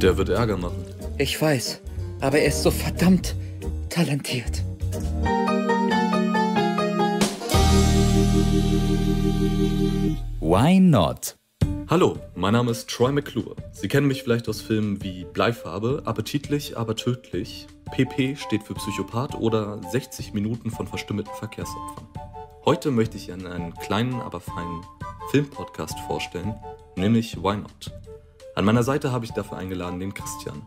Der wird Ärger machen. Ich weiß, aber er ist so verdammt talentiert. Why not? Hallo, mein Name ist Troy McClure. Sie kennen mich vielleicht aus Filmen wie Bleifarbe, Appetitlich, aber tödlich, PP steht für Psychopath oder 60 Minuten von verstümmelten Verkehrsopfern. Heute möchte ich Ihnen einen kleinen, aber feinen Filmpodcast vorstellen, nämlich Why Not? An meiner Seite habe ich dafür eingeladen den Christian.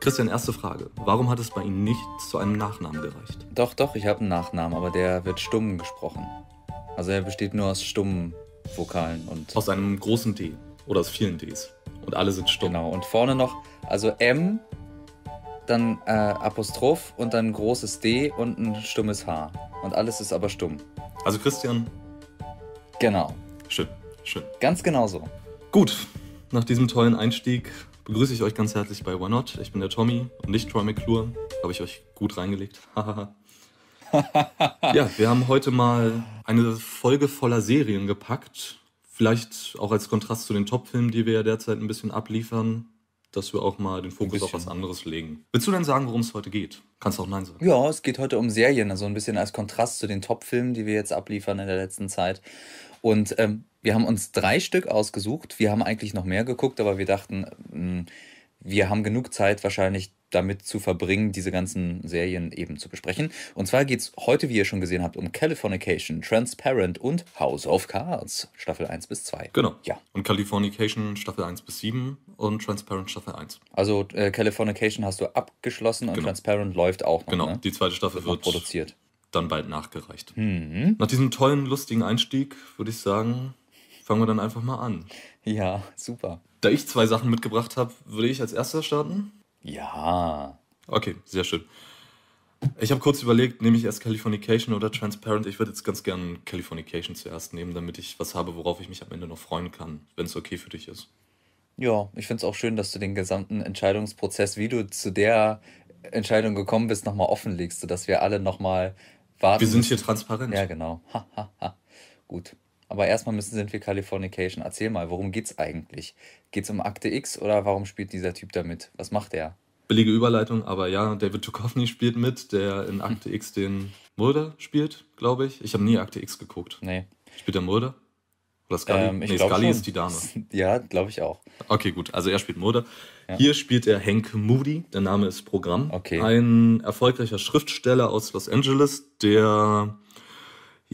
Christian, erste Frage. Warum hat es bei Ihnen nicht zu einem Nachnamen gereicht? Doch, doch, ich habe einen Nachnamen, aber der wird stumm gesprochen. Also er besteht nur aus stummen Vokalen und. Aus einem großen D oder aus vielen Ds. Und alle sind stumm. Genau, und vorne noch, also M, dann äh, Apostroph und dann großes D und ein stummes H. Und alles ist aber stumm. Also Christian. Genau. Schön, schön. Ganz genau so. Gut, nach diesem tollen Einstieg begrüße ich euch ganz herzlich bei Why Not. Ich bin der Tommy und nicht Troy McClure. Habe ich euch gut reingelegt. ja, wir haben heute mal eine Folge voller Serien gepackt. Vielleicht auch als Kontrast zu den Top-Filmen, die wir ja derzeit ein bisschen abliefern, dass wir auch mal den Fokus auf was anderes legen. Willst du denn sagen, worum es heute geht? Kannst du auch Nein sagen. Ja, es geht heute um Serien, also ein bisschen als Kontrast zu den Top-Filmen, die wir jetzt abliefern in der letzten Zeit. Und ähm, wir haben uns drei Stück ausgesucht. Wir haben eigentlich noch mehr geguckt, aber wir dachten, hm, wir haben genug Zeit wahrscheinlich damit zu verbringen, diese ganzen Serien eben zu besprechen. Und zwar geht es heute, wie ihr schon gesehen habt, um Californication, Transparent und House of Cards, Staffel 1 bis 2. Genau. Ja. Und Californication Staffel 1 bis 7 und Transparent Staffel 1. Also äh, Californication hast du abgeschlossen und genau. Transparent läuft auch noch. Genau, ne? die zweite Staffel wird, produziert. dann bald nachgereicht. Mhm. Nach diesem tollen, lustigen Einstieg würde ich sagen, fangen wir dann einfach mal an. Ja, super. Da ich zwei Sachen mitgebracht habe, würde ich als erster starten? Ja. Okay, sehr schön. Ich habe kurz überlegt, nehme ich erst Californication oder Transparent? Ich würde jetzt ganz gerne Californication zuerst nehmen, damit ich was habe, worauf ich mich am Ende noch freuen kann, wenn es okay für dich ist. Ja, ich finde es auch schön, dass du den gesamten Entscheidungsprozess, wie du zu der Entscheidung gekommen bist, nochmal offenlegst, sodass wir alle nochmal warten. Wir sind hier transparent. Ja, genau. Ha, ha, ha. Gut. Aber erstmal müssen sind wir Californication. Erzähl mal, worum geht's eigentlich? Geht's um Akte X oder warum spielt dieser Typ da mit? Was macht er? Billige Überleitung, aber ja, David Duchovny spielt mit, der in Akte X den Murder spielt, glaube ich. Ich habe nie Akte X geguckt. Nee. Spielt der Murder? Oder Scully? Ähm, ich nee, Scully schon. ist die Dame. Ja, glaube ich auch. Okay, gut. Also er spielt Murder. Ja. Hier spielt er Hank Moody. Der Name ist Programm. Okay. Ein erfolgreicher Schriftsteller aus Los Angeles, der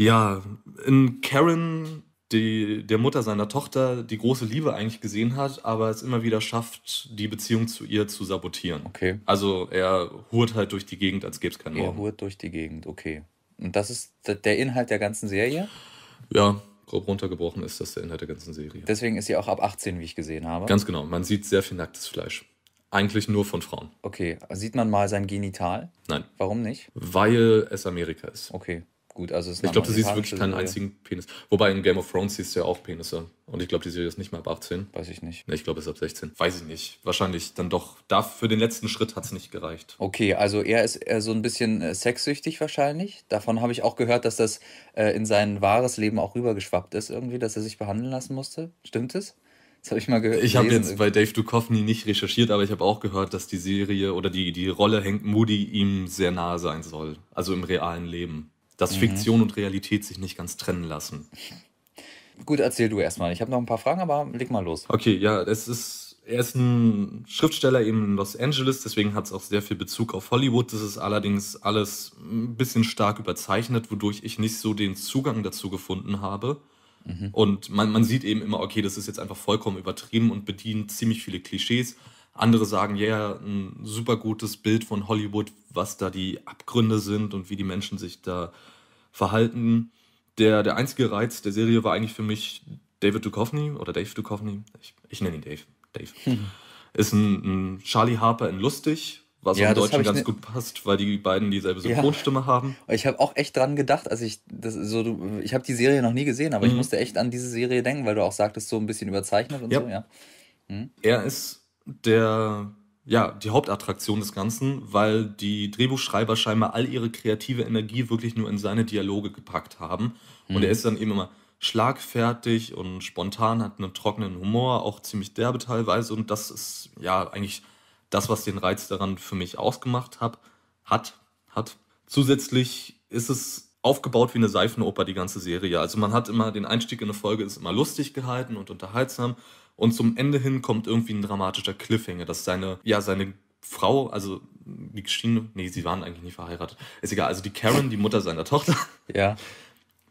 ja, in Karen, die, der Mutter seiner Tochter, die große Liebe eigentlich gesehen hat, aber es immer wieder schafft, die Beziehung zu ihr zu sabotieren. Okay. Also er hurt halt durch die Gegend, als gäbe es keinen Morgen. Er hurt durch die Gegend, okay. Und das ist der Inhalt der ganzen Serie? Ja, grob runtergebrochen ist das der Inhalt der ganzen Serie. Deswegen ist sie auch ab 18, wie ich gesehen habe. Ganz genau. Man sieht sehr viel nacktes Fleisch. Eigentlich nur von Frauen. Okay. Sieht man mal sein Genital? Nein. Warum nicht? Weil es Amerika ist. Okay gut. Also ich glaube, du siehst wirklich keinen Serie. einzigen Penis. Wobei in Game of Thrones siehst du ja auch Penisse. Und ich glaube, die Serie ist nicht mal ab 18. Weiß ich nicht. Ne, ich glaube, es ist ab 16. Weiß ich nicht. Wahrscheinlich dann doch. Da für den letzten Schritt hat es nicht gereicht. Okay, also er ist äh, so ein bisschen äh, sexsüchtig wahrscheinlich. Davon habe ich auch gehört, dass das äh, in sein wahres Leben auch rübergeschwappt ist irgendwie, dass er sich behandeln lassen musste. Stimmt es? Das habe ich mal gehört. Ich habe jetzt bei Dave Duchovny nicht recherchiert, aber ich habe auch gehört, dass die Serie oder die, die Rolle Hank Moody ihm sehr nahe sein soll. Also im realen Leben dass mhm. Fiktion und Realität sich nicht ganz trennen lassen. Gut, erzähl du erstmal. Ich habe noch ein paar Fragen, aber leg mal los. Okay, ja, es ist. Er ist ein Schriftsteller eben in Los Angeles, deswegen hat es auch sehr viel Bezug auf Hollywood. Das ist allerdings alles ein bisschen stark überzeichnet, wodurch ich nicht so den Zugang dazu gefunden habe. Mhm. Und man, man sieht eben immer, okay, das ist jetzt einfach vollkommen übertrieben und bedient ziemlich viele Klischees. Andere sagen, ja, yeah, ein super gutes Bild von Hollywood, was da die Abgründe sind und wie die Menschen sich da äh, Verhalten. Der, der einzige Reiz der Serie war eigentlich für mich David Duchovny oder Dave Duchovny. Ich, ich nenne ihn Dave. Dave. Ist ein, ein, Charlie Harper in Lustig, was ja, im Deutschen ganz ne gut passt, weil die beiden dieselbe Synchronstimme ja. haben. Ich habe auch echt dran gedacht, also ich das so du, ich habe die Serie noch nie gesehen, aber mhm. ich musste echt an diese Serie denken, weil du auch sagtest so ein bisschen überzeichnet und ja. so, ja. Mhm. Er ist der ja, die Hauptattraktion des Ganzen, weil die Drehbuchschreiber scheinbar all ihre kreative Energie wirklich nur in seine Dialoge gepackt haben. Mhm. Und er ist dann eben immer schlagfertig und spontan, hat einen trockenen Humor, auch ziemlich derbe teilweise. Und das ist ja eigentlich das, was den Reiz daran für mich ausgemacht hab, hat. hat. Zusätzlich ist es aufgebaut wie eine Seifenoper, die ganze Serie. Also man hat immer den Einstieg in eine Folge, ist immer lustig gehalten und unterhaltsam. Und zum Ende hin kommt irgendwie ein dramatischer Cliffhanger, dass seine, ja, seine Frau, also die geschiedene, nee, sie waren eigentlich nicht verheiratet. Ist egal, also die Karen, die Mutter seiner Tochter. Ja.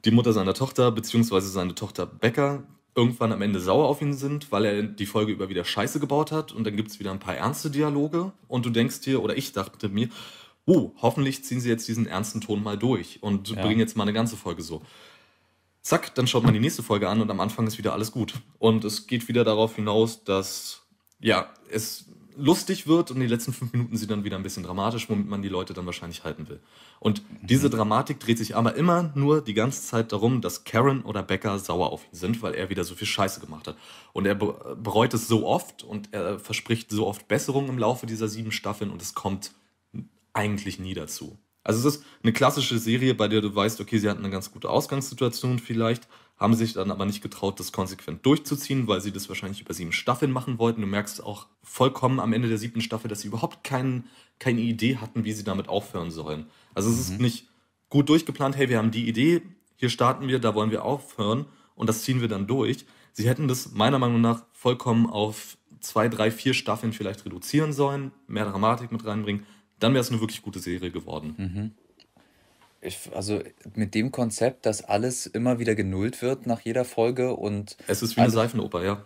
Die Mutter seiner Tochter, beziehungsweise seine Tochter Becker, irgendwann am Ende sauer auf ihn sind, weil er die Folge über wieder Scheiße gebaut hat. Und dann gibt es wieder ein paar ernste Dialoge. Und du denkst dir, oder ich dachte mir, oh, hoffentlich ziehen sie jetzt diesen ernsten Ton mal durch und ja. bringen jetzt mal eine ganze Folge so zack, dann schaut man die nächste Folge an und am Anfang ist wieder alles gut. Und es geht wieder darauf hinaus, dass ja, es lustig wird und die letzten fünf Minuten sind dann wieder ein bisschen dramatisch, womit man die Leute dann wahrscheinlich halten will. Und mhm. diese Dramatik dreht sich aber immer nur die ganze Zeit darum, dass Karen oder Becker sauer auf ihn sind, weil er wieder so viel Scheiße gemacht hat. Und er bereut es so oft und er verspricht so oft Besserung im Laufe dieser sieben Staffeln und es kommt eigentlich nie dazu. Also es ist eine klassische Serie, bei der du weißt, okay, sie hatten eine ganz gute Ausgangssituation vielleicht, haben sich dann aber nicht getraut, das konsequent durchzuziehen, weil sie das wahrscheinlich über sieben Staffeln machen wollten. Du merkst auch vollkommen am Ende der siebten Staffel, dass sie überhaupt kein, keine Idee hatten, wie sie damit aufhören sollen. Also es mhm. ist nicht gut durchgeplant, hey, wir haben die Idee, hier starten wir, da wollen wir aufhören und das ziehen wir dann durch. Sie hätten das meiner Meinung nach vollkommen auf zwei, drei, vier Staffeln vielleicht reduzieren sollen, mehr Dramatik mit reinbringen, dann wäre es eine wirklich gute Serie geworden. Mhm. Ich, also mit dem Konzept, dass alles immer wieder genullt wird nach jeder Folge und. Es ist wie eine Seifenoper, ja.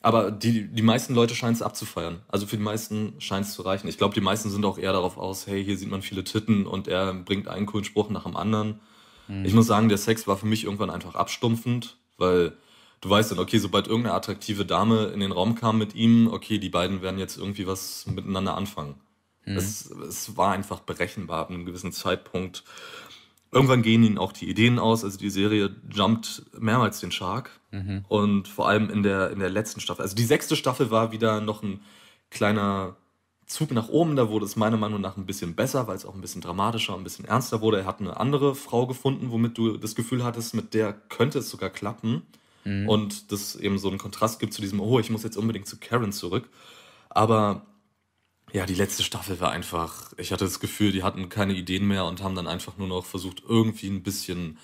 Aber die, die meisten Leute scheinen es abzufeiern. Also für die meisten scheint es zu reichen. Ich glaube, die meisten sind auch eher darauf aus, hey, hier sieht man viele Titten und er bringt einen coolen Spruch nach dem anderen. Mhm. Ich muss sagen, der Sex war für mich irgendwann einfach abstumpfend, weil du weißt dann, okay, sobald irgendeine attraktive Dame in den Raum kam mit ihm, okay, die beiden werden jetzt irgendwie was miteinander anfangen. Mhm. Es, es war einfach berechenbar ab einem gewissen Zeitpunkt. Irgendwann gehen ihnen auch die Ideen aus. Also die Serie jumpt mehrmals den Shark. Mhm. Und vor allem in der, in der letzten Staffel. Also die sechste Staffel war wieder noch ein kleiner Zug nach oben. Da wurde es meiner Meinung nach ein bisschen besser, weil es auch ein bisschen dramatischer, und ein bisschen ernster wurde. Er hat eine andere Frau gefunden, womit du das Gefühl hattest, mit der könnte es sogar klappen. Mhm. Und das eben so einen Kontrast gibt zu diesem, oh, ich muss jetzt unbedingt zu Karen zurück. Aber ja, die letzte Staffel war einfach, ich hatte das Gefühl, die hatten keine Ideen mehr und haben dann einfach nur noch versucht, irgendwie ein bisschen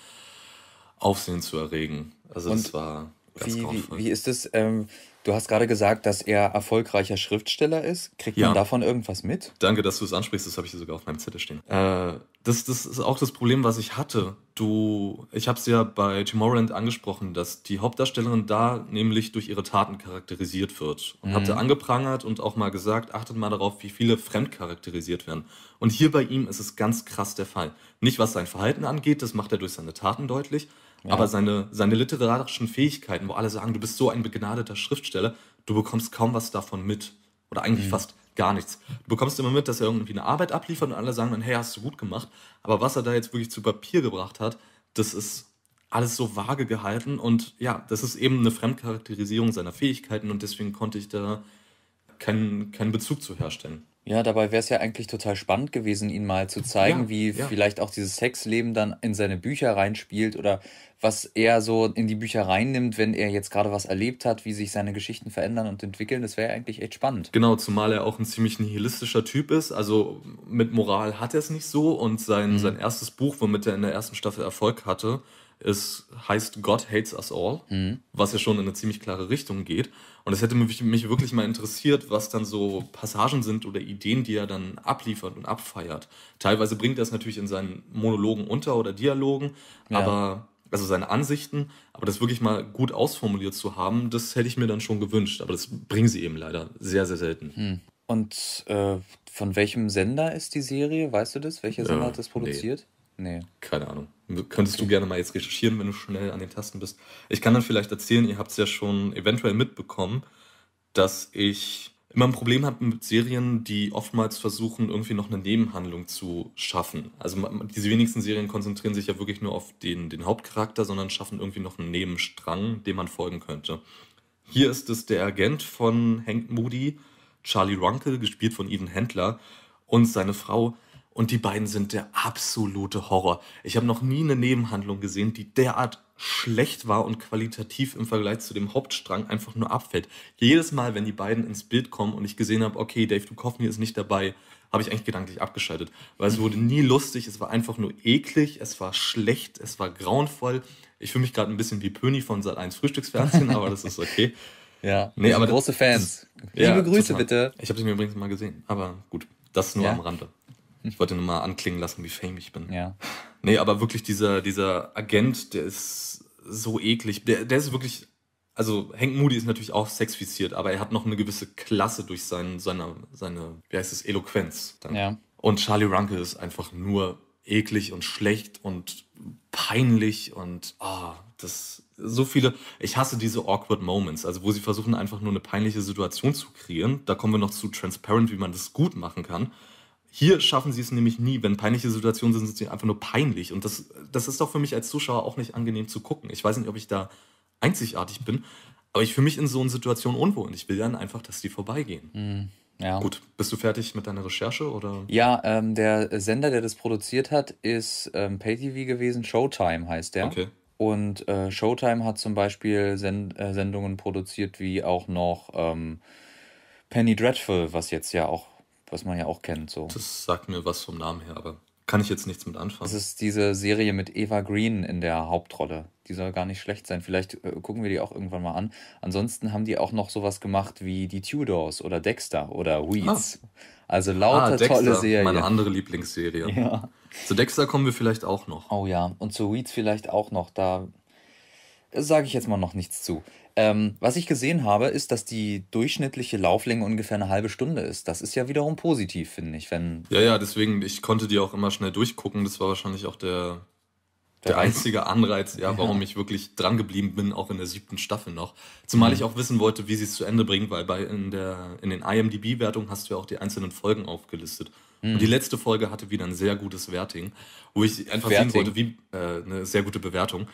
Aufsehen zu erregen. Also und das war ganz wie, wie, wie ist es? Ähm, du hast gerade gesagt, dass er erfolgreicher Schriftsteller ist. Kriegt ja. man davon irgendwas mit? Danke, dass du es ansprichst, das habe ich hier sogar auf meinem Zettel stehen. Äh, das, das ist auch das Problem, was ich hatte du, ich habe es ja bei Tomorrowland angesprochen, dass die Hauptdarstellerin da nämlich durch ihre Taten charakterisiert wird. Und mhm. habe angeprangert und auch mal gesagt, achtet mal darauf, wie viele fremd charakterisiert werden. Und hier bei ihm ist es ganz krass der Fall. Nicht was sein Verhalten angeht, das macht er durch seine Taten deutlich, ja. aber seine, seine literarischen Fähigkeiten, wo alle sagen, du bist so ein begnadeter Schriftsteller, du bekommst kaum was davon mit. Oder eigentlich mhm. fast gar nichts. Du bekommst immer mit, dass er irgendwie eine Arbeit abliefert und alle sagen dann, hey, hast du gut gemacht. Aber was er da jetzt wirklich zu Papier gebracht hat, das ist alles so vage gehalten und ja, das ist eben eine Fremdcharakterisierung seiner Fähigkeiten und deswegen konnte ich da keinen, keinen Bezug zu herstellen. Ja, dabei wäre es ja eigentlich total spannend gewesen, ihn mal zu zeigen, ja, wie ja. vielleicht auch dieses Sexleben dann in seine Bücher reinspielt oder was er so in die Bücher reinnimmt, wenn er jetzt gerade was erlebt hat, wie sich seine Geschichten verändern und entwickeln. Das wäre ja eigentlich echt spannend. Genau, zumal er auch ein ziemlich nihilistischer Typ ist. Also mit Moral hat er es nicht so und sein, mhm. sein erstes Buch, womit er in der ersten Staffel Erfolg hatte, es heißt God Hates Us All, mhm. was ja schon in eine ziemlich klare Richtung geht. Und es hätte mich, mich, wirklich mal interessiert, was dann so Passagen sind oder Ideen, die er dann abliefert und abfeiert. Teilweise bringt er es natürlich in seinen Monologen unter oder Dialogen, ja. aber also seine Ansichten, aber das wirklich mal gut ausformuliert zu haben, das hätte ich mir dann schon gewünscht. Aber das bringen sie eben leider sehr, sehr selten. Mhm. Und äh, von welchem Sender ist die Serie? Weißt du das? Welcher äh, Sender äh, hat das produziert? Nee. nee. Keine Ahnung. Könntest du gerne mal jetzt recherchieren, wenn du schnell an den Tasten bist. Ich kann dann vielleicht erzählen, ihr habt es ja schon eventuell mitbekommen, dass ich immer ein Problem habe mit Serien, die oftmals versuchen, irgendwie noch eine Nebenhandlung zu schaffen. Also diese wenigsten Serien konzentrieren sich ja wirklich nur auf den, den Hauptcharakter, sondern schaffen irgendwie noch einen Nebenstrang, dem man folgen könnte. Hier ist es der Agent von Hank Moody, Charlie Runkle, gespielt von Ethan Händler, und seine Frau und die beiden sind der absolute Horror. Ich habe noch nie eine Nebenhandlung gesehen, die derart schlecht war und qualitativ im Vergleich zu dem Hauptstrang einfach nur abfällt. Jedes Mal, wenn die beiden ins Bild kommen und ich gesehen habe, okay, Dave Duchovny ist nicht dabei, habe ich eigentlich gedanklich abgeschaltet. Weil es wurde nie lustig, es war einfach nur eklig, es war schlecht, es war grauenvoll. Ich fühle mich gerade ein bisschen wie Pöni von Sat 1 Frühstücksfernsehen, aber das ist okay. ja, nee, aber große Fans. Das, Liebe ja, Grüße bitte. Ich habe sie mir übrigens mal gesehen, aber gut, das nur ja. am Rande. Ich wollte nur mal anklingen lassen, wie fame ich bin. Ja. Nee, aber wirklich dieser, dieser Agent, der ist so eklig. Der, der ist wirklich. Also Hank Moody ist natürlich auch sexfiziert, aber er hat noch eine gewisse Klasse durch sein, seine, seine, wie heißt es, Eloquenz. Dann. Ja. Und Charlie Runke ist einfach nur eklig und schlecht und peinlich und oh, das so viele. Ich hasse diese awkward Moments, also wo sie versuchen einfach nur eine peinliche Situation zu kreieren. Da kommen wir noch zu transparent, wie man das gut machen kann. Hier schaffen sie es nämlich nie. Wenn peinliche Situationen sind, sind sie einfach nur peinlich. Und das, das ist doch für mich als Zuschauer auch nicht angenehm zu gucken. Ich weiß nicht, ob ich da einzigartig bin, aber ich fühle mich in so einer Situation unwohl. Und ich will dann einfach, dass die vorbeigehen. Mhm. Ja. Gut, bist du fertig mit deiner Recherche oder? Ja, ähm, der Sender, der das produziert hat, ist ähm, PayTV gewesen. Showtime heißt der. Okay. Und äh, Showtime hat zum Beispiel Send äh, Sendungen produziert wie auch noch ähm, Penny Dreadful, was jetzt ja auch was man ja auch kennt. So. Das sagt mir was vom Namen her, aber kann ich jetzt nichts mit anfangen. Das ist diese Serie mit Eva Green in der Hauptrolle. Die soll gar nicht schlecht sein. Vielleicht äh, gucken wir die auch irgendwann mal an. Ansonsten haben die auch noch sowas gemacht wie die Tudors oder Dexter oder Weeds. Ah. Also lauter ah, Dexter, tolle Serien. Meine andere Lieblingsserie. Ja. Zu Dexter kommen wir vielleicht auch noch. Oh ja, und zu Weeds vielleicht auch noch. Da sage ich jetzt mal noch nichts zu. Ähm, was ich gesehen habe, ist, dass die durchschnittliche Lauflänge ungefähr eine halbe Stunde ist. Das ist ja wiederum positiv, finde ich. Wenn ja, ja, deswegen, ich konnte die auch immer schnell durchgucken. Das war wahrscheinlich auch der, der, einzige Anreiz, ja, ja, warum ich wirklich dran geblieben bin, auch in der siebten Staffel noch. Zumal mhm. ich auch wissen wollte, wie sie es zu Ende bringt, weil bei in, der, in den IMDB-Wertungen hast du ja auch die einzelnen Folgen aufgelistet. Mhm. Und die letzte Folge hatte wieder ein sehr gutes Werting, wo ich einfach Werting. sehen wollte, wie äh, eine sehr gute Bewertung,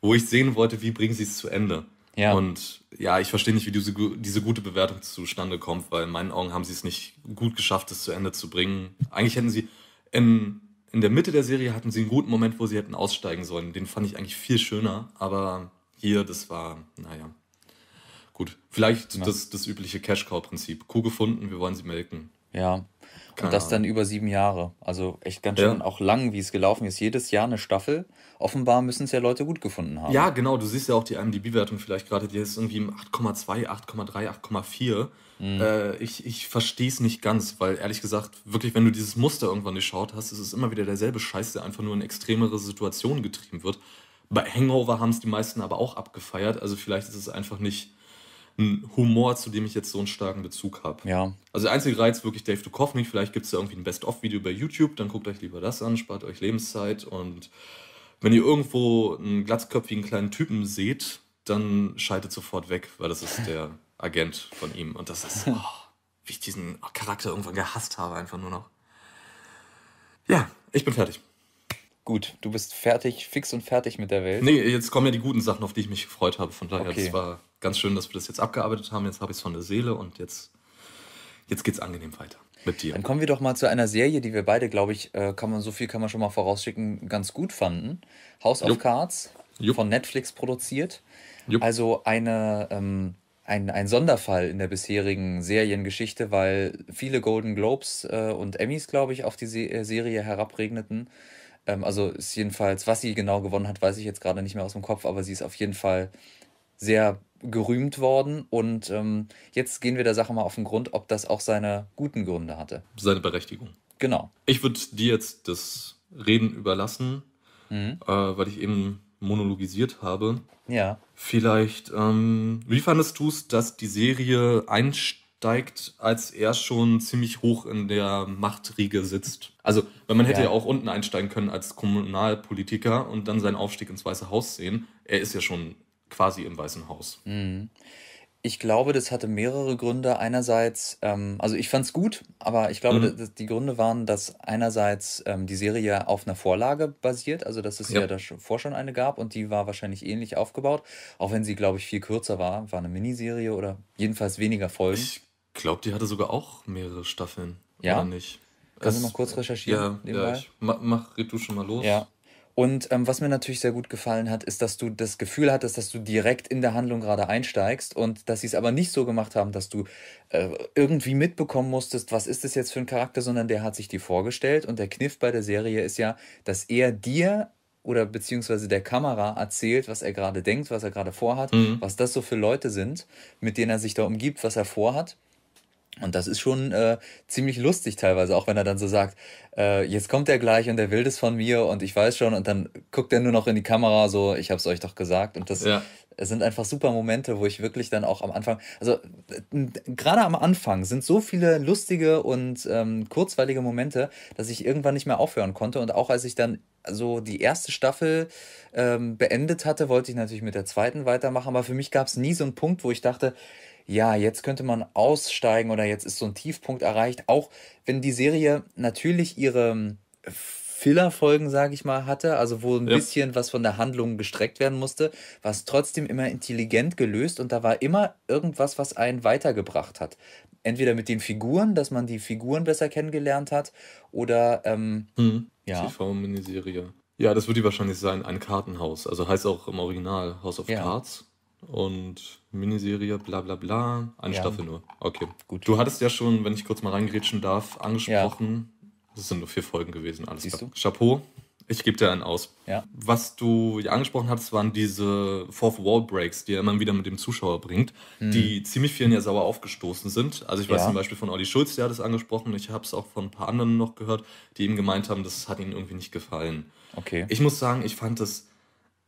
wo ich sehen wollte, wie bringen sie es zu Ende. Ja. Und ja, ich verstehe nicht, wie diese, diese gute Bewertung zustande kommt, weil in meinen Augen haben sie es nicht gut geschafft, es zu Ende zu bringen. Eigentlich hätten sie in, in der Mitte der Serie hatten sie einen guten Moment, wo sie hätten aussteigen sollen. Den fand ich eigentlich viel schöner, aber hier, das war, naja. Gut, vielleicht ja. das, das übliche Cash-Cow-Prinzip. Kuh gefunden, wir wollen sie melken. Ja, keine und das dann über sieben Jahre. Also echt ganz schön ja. auch lang, wie es gelaufen ist. Jedes Jahr eine Staffel. Offenbar müssen es ja Leute gut gefunden haben. Ja, genau. Du siehst ja auch die IMDb-Wertung vielleicht gerade. Die ist irgendwie 8,2, 8,3, 8,4. Mhm. Äh, ich ich verstehe es nicht ganz, weil ehrlich gesagt, wirklich, wenn du dieses Muster irgendwann geschaut hast, ist es immer wieder derselbe Scheiß, der einfach nur in extremere Situationen getrieben wird. Bei Hangover haben es die meisten aber auch abgefeiert. Also vielleicht ist es einfach nicht ein Humor, zu dem ich jetzt so einen starken Bezug habe. Ja. Also der einzige Reiz wirklich Dave Duchovny. Vielleicht gibt es da irgendwie ein Best-of-Video bei YouTube, dann guckt euch lieber das an, spart euch Lebenszeit und wenn ihr irgendwo einen glatzköpfigen kleinen Typen seht, dann schaltet sofort weg, weil das ist der Agent von ihm und das ist, oh, wie ich diesen Charakter irgendwann gehasst habe, einfach nur noch. Ja, ich bin fertig. Gut, du bist fertig, fix und fertig mit der Welt. Nee, jetzt kommen ja die guten Sachen, auf die ich mich gefreut habe. Von daher, okay. es war ganz schön, dass wir das jetzt abgearbeitet haben. Jetzt habe ich es von der Seele und jetzt, jetzt geht es angenehm weiter mit dir. Dann kommen wir doch mal zu einer Serie, die wir beide, glaube ich, äh, kann man so viel kann man schon mal vorausschicken, ganz gut fanden. House of Cards Jupp. von Netflix produziert. Jupp. Also eine ähm, ein, ein Sonderfall in der bisherigen Seriengeschichte, weil viele Golden Globes äh, und Emmys, glaube ich, auf die Se äh, Serie herabregneten. Ähm, also ist jedenfalls, was sie genau gewonnen hat, weiß ich jetzt gerade nicht mehr aus dem Kopf, aber sie ist auf jeden Fall sehr gerühmt worden. Und ähm, jetzt gehen wir der Sache mal auf den Grund, ob das auch seine guten Gründe hatte. Seine Berechtigung. Genau. Ich würde dir jetzt das Reden überlassen, mhm. äh, weil ich eben monologisiert habe. Ja. Vielleicht, ähm, wie fandest du es, dass die Serie einsteigt? absteigt, als er schon ziemlich hoch in der Machtriege sitzt. Also, weil man hätte ja. ja auch unten einsteigen können als Kommunalpolitiker und dann seinen Aufstieg ins Weiße Haus sehen. Er ist ja schon quasi im Weißen Haus. Mhm. Ich glaube, das hatte mehrere Gründe. Einerseits, ähm, also ich fand es gut, aber ich glaube, mhm. die, die Gründe waren, dass einerseits ähm, die Serie auf einer Vorlage basiert, also dass es ja, ja davor schon eine gab und die war wahrscheinlich ähnlich aufgebaut, auch wenn sie, glaube ich, viel kürzer war. War eine Miniserie oder jedenfalls weniger Folgen. Ich glaube, die hatte sogar auch mehrere Staffeln. Ja. Oder nicht? Kannst du noch kurz recherchieren? Ja, ja ich mach, du schon mal los. Ja. Und ähm, was mir natürlich sehr gut gefallen hat, ist, dass du das Gefühl hattest, dass du direkt in der Handlung gerade einsteigst und dass sie es aber nicht so gemacht haben, dass du äh, irgendwie mitbekommen musstest, was ist das jetzt für ein Charakter, sondern der hat sich dir vorgestellt und der Kniff bei der Serie ist ja, dass er dir oder beziehungsweise der Kamera erzählt, was er gerade denkt, was er gerade vorhat, mhm. was das so für Leute sind, mit denen er sich da umgibt, was er vorhat. Und das ist schon äh, ziemlich lustig teilweise, auch wenn er dann so sagt, äh, jetzt kommt er gleich und er will das von mir und ich weiß schon und dann guckt er nur noch in die Kamera so, ich hab's euch doch gesagt und das ja. sind einfach super Momente, wo ich wirklich dann auch am Anfang, also äh, gerade am Anfang sind so viele lustige und ähm, kurzweilige Momente, dass ich irgendwann nicht mehr aufhören konnte und auch als ich dann so die erste Staffel ähm, beendet hatte, wollte ich natürlich mit der zweiten weitermachen, aber für mich gab es nie so einen Punkt, wo ich dachte, ja, jetzt könnte man aussteigen oder jetzt ist so ein Tiefpunkt erreicht. Auch wenn die Serie natürlich ihre ähm, Filler-Folgen, sage ich mal, hatte, also wo ein ja. bisschen was von der Handlung gestreckt werden musste, war es trotzdem immer intelligent gelöst und da war immer irgendwas, was einen weitergebracht hat. Entweder mit den Figuren, dass man die Figuren besser kennengelernt hat oder ähm, hm. ja. TV-Miniserie. Ja, das würde die wahrscheinlich sein, ein Kartenhaus. Also heißt auch im Original House of ja. Cards und Miniserie, bla bla bla. Eine ja. Staffel nur. Okay. Gut. Du hattest ja schon, wenn ich kurz mal reingrätschen darf, angesprochen. Ja. Das sind nur vier Folgen gewesen, alles Siehst klar. Du? Chapeau. Ich gebe dir einen aus. Ja. Was du ja angesprochen hattest, waren diese Fourth Wall Breaks, die er immer wieder mit dem Zuschauer bringt, hm. die ziemlich vielen ja sauer aufgestoßen sind. Also ich weiß ja. zum Beispiel von Olli Schulz, der hat es angesprochen. Ich habe es auch von ein paar anderen noch gehört, die eben gemeint haben, das hat ihnen irgendwie nicht gefallen. Okay. Ich muss sagen, ich fand das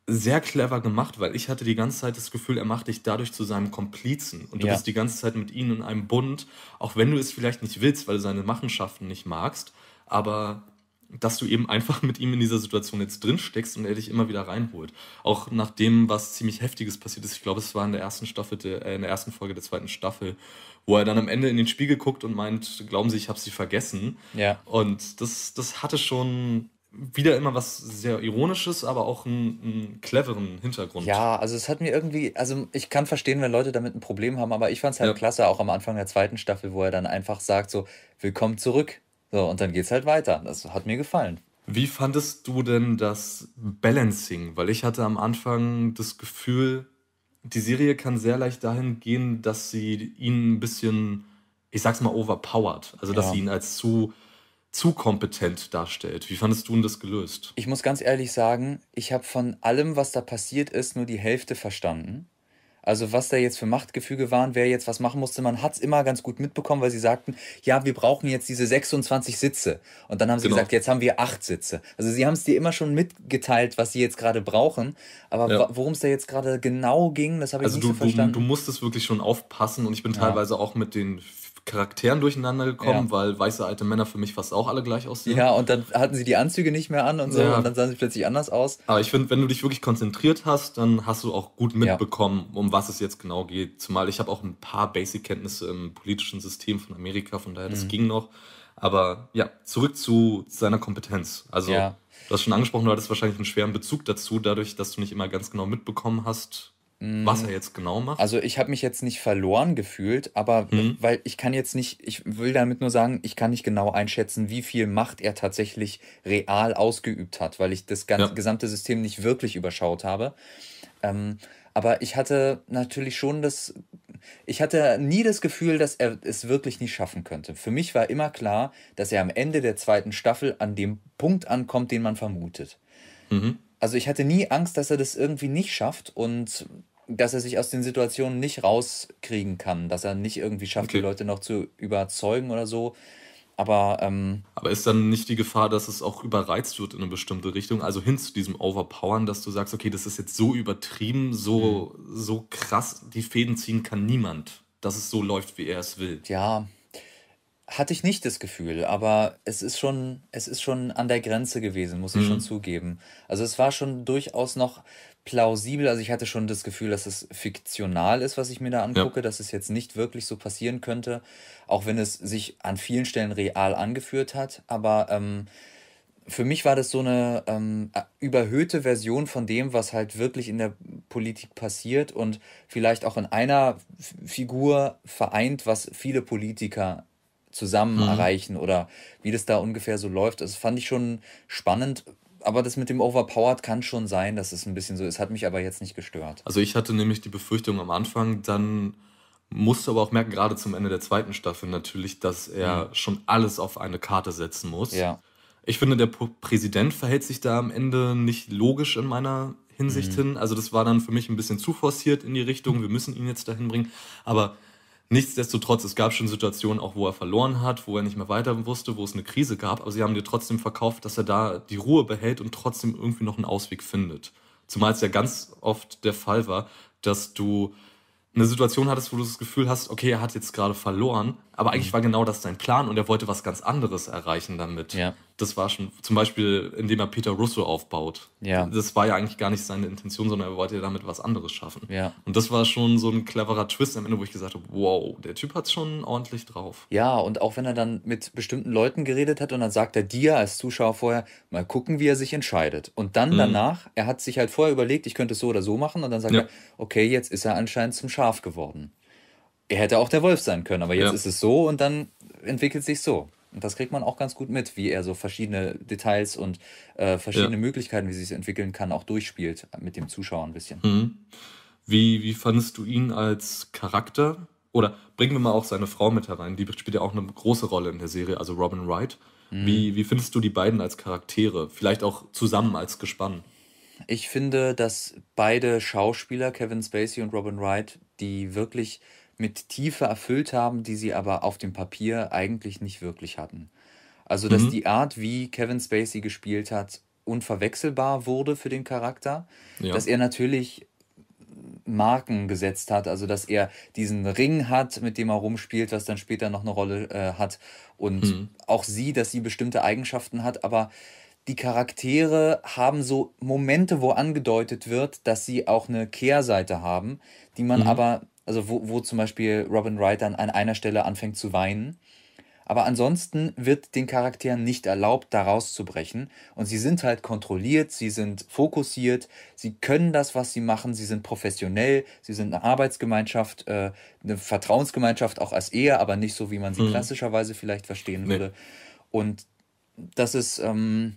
sehr clever gemacht, weil ich hatte die ganze Zeit das Gefühl, er macht dich dadurch zu seinem Komplizen und du ja. bist die ganze Zeit mit ihm in einem Bund, auch wenn du es vielleicht nicht willst, weil du seine Machenschaften nicht magst, aber dass du eben einfach mit ihm in dieser Situation jetzt drinsteckst und er dich immer wieder reinholt. Auch nach dem, was ziemlich heftiges passiert ist, ich glaube, es war in der ersten Staffel, äh, in der ersten Folge der zweiten Staffel, wo er dann am Ende in den Spiegel guckt und meint, glauben Sie, ich habe sie vergessen. Ja. Und das, das hatte schon wieder immer was sehr Ironisches, aber auch einen, einen, cleveren Hintergrund. Ja, also es hat mir irgendwie, also ich kann verstehen, wenn Leute damit ein Problem haben, aber ich fand es halt ja. klasse, auch am Anfang der zweiten Staffel, wo er dann einfach sagt so, willkommen zurück. So, und dann geht's halt weiter. Das hat mir gefallen. Wie fandest du denn das Balancing? Weil ich hatte am Anfang das Gefühl, die Serie kann sehr leicht dahin gehen, dass sie ihn ein bisschen, ich sag's mal, overpowered. Also, dass ja. sie ihn als zu zu kompetent darstellt. Wie fandest du denn das gelöst? Ich muss ganz ehrlich sagen, ich habe von allem, was da passiert ist, nur die Hälfte verstanden. Also was da jetzt für Machtgefüge waren, wer jetzt was machen musste, man hat es immer ganz gut mitbekommen, weil sie sagten, ja, wir brauchen jetzt diese 26 Sitze. Und dann haben sie genau. gesagt, jetzt haben wir acht Sitze. Also sie haben es dir immer schon mitgeteilt, was sie jetzt gerade brauchen. Aber ja. worum es da jetzt gerade genau ging, das habe ich also nicht du, so verstanden. Also du, du musstest wirklich schon aufpassen und ich bin ja. teilweise auch mit den Charakteren durcheinander gekommen, ja. weil weiße alte Männer für mich fast auch alle gleich aussehen. Ja, und dann hatten sie die Anzüge nicht mehr an und so ja. und dann sahen sie plötzlich anders aus. Aber ich finde, wenn du dich wirklich konzentriert hast, dann hast du auch gut mitbekommen, ja. um was es jetzt genau geht. Zumal ich habe auch ein paar Basic-Kenntnisse im politischen System von Amerika, von daher, das mhm. ging noch. Aber ja, zurück zu seiner Kompetenz. Also, ja. du hast schon angesprochen, du hattest wahrscheinlich einen schweren Bezug dazu, dadurch, dass du nicht immer ganz genau mitbekommen hast, was mm. er jetzt genau macht? Also ich habe mich jetzt nicht verloren gefühlt, aber mhm. weil ich kann jetzt nicht, ich will damit nur sagen, ich kann nicht genau einschätzen, wie viel Macht er tatsächlich real ausgeübt hat, weil ich das ganze, ja. gesamte System nicht wirklich überschaut habe. Ähm, aber ich hatte natürlich schon das, ich hatte nie das Gefühl, dass er es wirklich nicht schaffen könnte. Für mich war immer klar, dass er am Ende der zweiten Staffel an dem Punkt ankommt, den man vermutet. Mhm. Also ich hatte nie Angst, dass er das irgendwie nicht schafft und dass er sich aus den Situationen nicht rauskriegen kann, dass er nicht irgendwie schafft, okay. die Leute noch zu überzeugen oder so. Aber, ähm, Aber ist dann nicht die Gefahr, dass es auch überreizt wird in eine bestimmte Richtung? Also hin zu diesem Overpowern, dass du sagst, okay, das ist jetzt so übertrieben, so, mhm. so krass, die Fäden ziehen kann niemand, dass es so läuft, wie er es will. Ja, hatte ich nicht das Gefühl, aber es ist schon, es ist schon an der Grenze gewesen, muss ich mhm. schon zugeben. Also es war schon durchaus noch plausibel. Also ich hatte schon das Gefühl, dass es fiktional ist, was ich mir da angucke, ja. dass es jetzt nicht wirklich so passieren könnte, auch wenn es sich an vielen Stellen real angeführt hat. Aber ähm, für mich war das so eine ähm, überhöhte Version von dem, was halt wirklich in der Politik passiert und vielleicht auch in einer Figur vereint, was viele Politiker zusammen mhm. erreichen oder wie das da ungefähr so läuft. Das fand ich schon spannend. Aber das mit dem Overpowered kann schon sein, dass es ein bisschen so ist, hat mich aber jetzt nicht gestört. Also ich hatte nämlich die Befürchtung am Anfang, dann musst du aber auch merken, gerade zum Ende der zweiten Staffel natürlich, dass er mhm. schon alles auf eine Karte setzen muss. Ja. Ich finde, der Präsident verhält sich da am Ende nicht logisch in meiner Hinsicht mhm. hin. Also das war dann für mich ein bisschen zu forciert in die Richtung, wir müssen ihn jetzt dahin bringen. Aber Nichtsdestotrotz, es gab schon Situationen auch, wo er verloren hat, wo er nicht mehr weiter wusste, wo es eine Krise gab, aber sie haben dir trotzdem verkauft, dass er da die Ruhe behält und trotzdem irgendwie noch einen Ausweg findet. Zumal es ja ganz oft der Fall war, dass du eine Situation hattest, wo du das Gefühl hast, okay, er hat jetzt gerade verloren, aber eigentlich mhm. war genau das sein Plan und er wollte was ganz anderes erreichen damit. Ja das war schon, zum Beispiel, indem er Peter Russo aufbaut. Ja. Das war ja eigentlich gar nicht seine Intention, sondern er wollte ja damit was anderes schaffen. Ja. Und das war schon so ein cleverer Twist am Ende, wo ich gesagt habe, wow, der Typ hat es schon ordentlich drauf. Ja, und auch wenn er dann mit bestimmten Leuten geredet hat und dann sagt er dir als Zuschauer vorher, mal gucken, wie er sich entscheidet. Und dann mhm. danach, er hat sich halt vorher überlegt, ich könnte es so oder so machen und dann sagt ja. er, okay, jetzt ist er anscheinend zum Schaf geworden. Er hätte auch der Wolf sein können, aber jetzt ja. ist es so und dann entwickelt sich so. Und das kriegt man auch ganz gut mit, wie er so verschiedene Details und äh, verschiedene ja. Möglichkeiten, wie sie es entwickeln kann, auch durchspielt mit dem Zuschauer ein bisschen. Mhm. Wie, wie fandest du ihn als Charakter? Oder bringen wir mal auch seine Frau mit herein, die spielt ja auch eine große Rolle in der Serie, also Robin Wright. Mhm. Wie, wie findest du die beiden als Charaktere? Vielleicht auch zusammen als Gespann? Ich finde, dass beide Schauspieler, Kevin Spacey und Robin Wright, die wirklich mit Tiefe erfüllt haben, die sie aber auf dem Papier eigentlich nicht wirklich hatten. Also, dass mhm. die Art, wie Kevin Spacey gespielt hat, unverwechselbar wurde für den Charakter, ja. dass er natürlich Marken gesetzt hat, also dass er diesen Ring hat, mit dem er rumspielt, was dann später noch eine Rolle äh, hat und mhm. auch sie, dass sie bestimmte Eigenschaften hat, aber die Charaktere haben so Momente, wo angedeutet wird, dass sie auch eine Kehrseite haben, die man mhm. aber also wo, wo zum Beispiel Robin Wright dann an einer Stelle anfängt zu weinen. Aber ansonsten wird den Charakteren nicht erlaubt, da rauszubrechen. Und sie sind halt kontrolliert, sie sind fokussiert, sie können das, was sie machen, sie sind professionell, sie sind eine Arbeitsgemeinschaft, äh, eine Vertrauensgemeinschaft auch als Ehe, aber nicht so, wie man sie mhm. klassischerweise vielleicht verstehen nee. würde. Und das ist, ähm,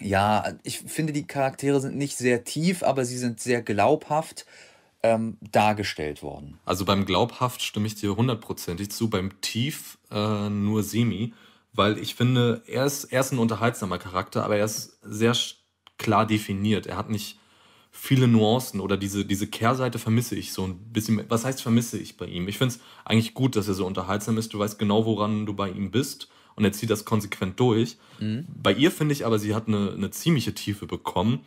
ja, ich finde, die Charaktere sind nicht sehr tief, aber sie sind sehr glaubhaft ähm, dargestellt worden. Also beim Glaubhaft stimme ich dir hundertprozentig zu, beim Tief äh, nur semi, weil ich finde, er ist, er ist ein unterhaltsamer Charakter, aber er ist sehr klar definiert. Er hat nicht viele Nuancen oder diese, diese Kehrseite vermisse ich so ein bisschen. Was heißt vermisse ich bei ihm? Ich finde es eigentlich gut, dass er so unterhaltsam ist. Du weißt genau, woran du bei ihm bist und er zieht das konsequent durch. Mhm. Bei ihr finde ich aber, sie hat eine, eine ziemliche Tiefe bekommen,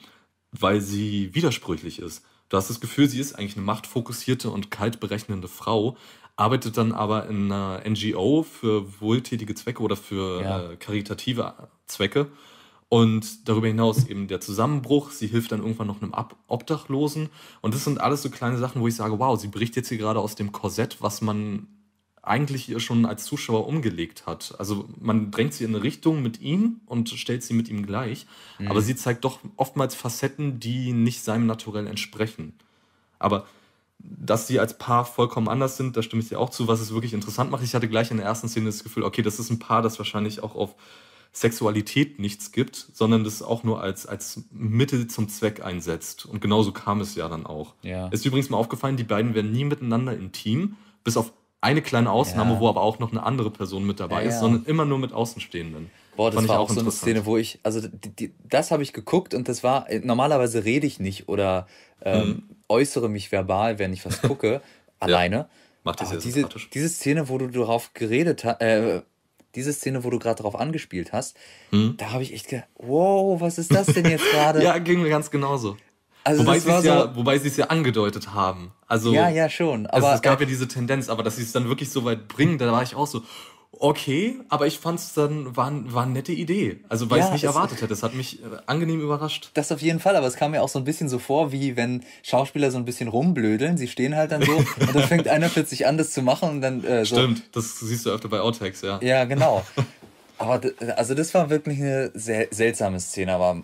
weil sie widersprüchlich ist. Du hast das Gefühl, sie ist eigentlich eine machtfokussierte und kaltberechnende Frau, arbeitet dann aber in einer NGO für wohltätige Zwecke oder für ja. äh, karitative Zwecke. Und darüber hinaus eben der Zusammenbruch. Sie hilft dann irgendwann noch einem Ab Obdachlosen. Und das sind alles so kleine Sachen, wo ich sage, wow, sie bricht jetzt hier gerade aus dem Korsett, was man eigentlich ihr schon als Zuschauer umgelegt hat. Also man drängt sie in eine Richtung mit ihm und stellt sie mit ihm gleich, mhm. aber sie zeigt doch oftmals Facetten, die nicht seinem Naturell entsprechen. Aber dass sie als Paar vollkommen anders sind, da stimme ich dir auch zu, was es wirklich interessant macht. Ich hatte gleich in der ersten Szene das Gefühl, okay, das ist ein Paar, das wahrscheinlich auch auf Sexualität nichts gibt, sondern das auch nur als, als Mittel zum Zweck einsetzt. Und genauso kam es ja dann auch. Ja. Ist übrigens mal aufgefallen, die beiden werden nie miteinander intim, bis auf eine kleine Ausnahme, ja. wo aber auch noch eine andere Person mit dabei ja, ist, sondern immer nur mit Außenstehenden. Boah, das Fand war auch, auch so eine Szene, wo ich, also die, die, das habe ich geguckt und das war, äh, normalerweise rede ich nicht oder ähm, mhm. äußere mich verbal, wenn ich was gucke, alleine. Macht das diese, diese Szene, wo du darauf geredet hast, äh, diese Szene, wo du gerade darauf angespielt hast, mhm. da habe ich echt gedacht, wow, was ist das denn jetzt gerade? ja, ging mir ganz genauso. Also wobei sie so ja, wobei es ja angedeutet haben. Also, ja, ja, schon. Aber, es, es gab äh, ja diese Tendenz, aber dass sie es dann wirklich so weit bringen, da war ich auch so, okay, aber ich fand es dann, war, war eine nette Idee. Also weil ja, ich es nicht erwartet hätte. das hat mich äh, angenehm überrascht. Das auf jeden Fall, aber es kam mir auch so ein bisschen so vor, wie wenn Schauspieler so ein bisschen rumblödeln, sie stehen halt dann so und dann fängt einer plötzlich an, das zu machen und dann äh, so. Stimmt, das siehst du öfter bei Autex, ja. Ja, genau. Aber also das war wirklich eine sel seltsame Szene, aber